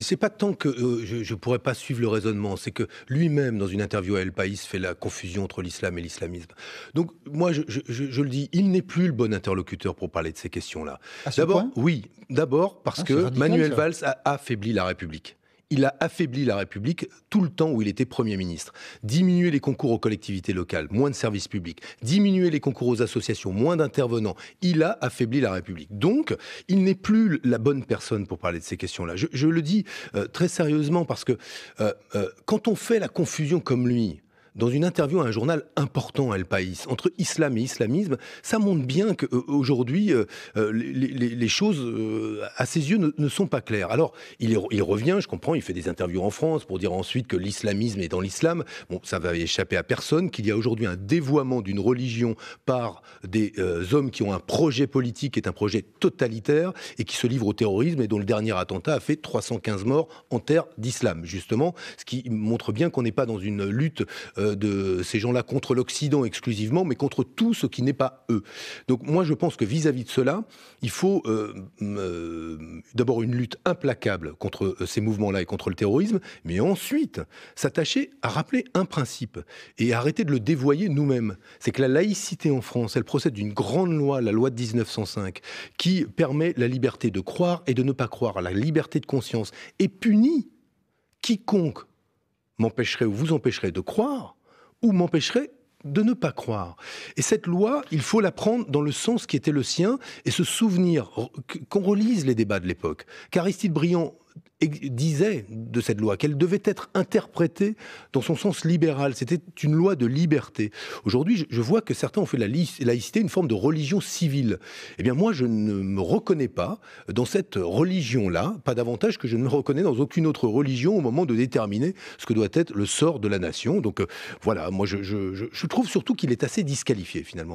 C'est pas tant que euh, je, pourrais pas suivre le raisonnement, c'est que lui-même, dans une interview à El País, fait la confusion entre l'islam et l'islamisme. Donc moi, je, le dis, il n'est plus le bon interlocuteur pour parler de ces questions-là. D'abord, oui, d'abord parce ah, que Manuel Valls a affaibli la République il a affaibli la République tout le temps où il était Premier ministre. Diminuer les concours aux collectivités locales, moins de services publics, diminuer les concours aux associations, moins d'intervenants, il a affaibli la République. Donc, il n'est plus la bonne personne pour parler de ces questions-là. Je, le dis euh, très sérieusement parce que euh, euh, quand on fait la confusion comme lui, dans une interview à un journal important, El País, entre islam et islamisme, ça montre bien qu'aujourd'hui, aujourd'hui euh, euh, les, choses, euh, à ses yeux, ne, sont pas claires. Alors, il, il, revient, je comprends, il fait des interviews en France pour dire ensuite que l'islamisme est dans l'islam. Bon, ça va échapper à personne qu'il y a aujourd'hui un dévoiement d'une religion par des hommes qui ont un projet politique, qui est un projet totalitaire et qui se livrent au terrorisme et dont le dernier attentat a fait 315 morts en terre d'islam, justement, ce qui montre bien qu'on n'est pas dans une lutte de ces gens-là contre l'Occident exclusivement, mais contre tout ce qui n'est pas eux. Donc moi, je pense que vis-à-vis de cela, il faut euh, euh, d'abord une lutte implacable contre euh, ces mouvements-là et contre le terrorisme, mais ensuite s'attacher à rappeler un principe et arrêter de le dévoyer nous-mêmes. C'est que la laïcité en France, elle procède d'une grande loi, la loi de 1905, qui permet la liberté de croire et de ne pas croire, la liberté de conscience, et punit quiconque m'empêcherait ou vous empêcherait de croire ou m'empêcherait de ne pas croire. Et cette loi, il faut la prendre dans le sens qui était le sien et se souvenir qu'on relise les débats de l'époque. Qu'Aristide Briand disait de cette loi, qu'elle devait être interprétée dans son sens libéral. C'était une loi de liberté. Aujourd'hui, je vois que certains ont fait de la laïcité une forme de religion civile. Eh bien, moi, je ne me reconnais pas dans cette religion-là, pas davantage que je ne me reconnais dans aucune autre religion au moment de déterminer ce que doit être le sort de la nation. Donc, euh, voilà, moi, je trouve surtout qu'il est assez disqualifié, finalement.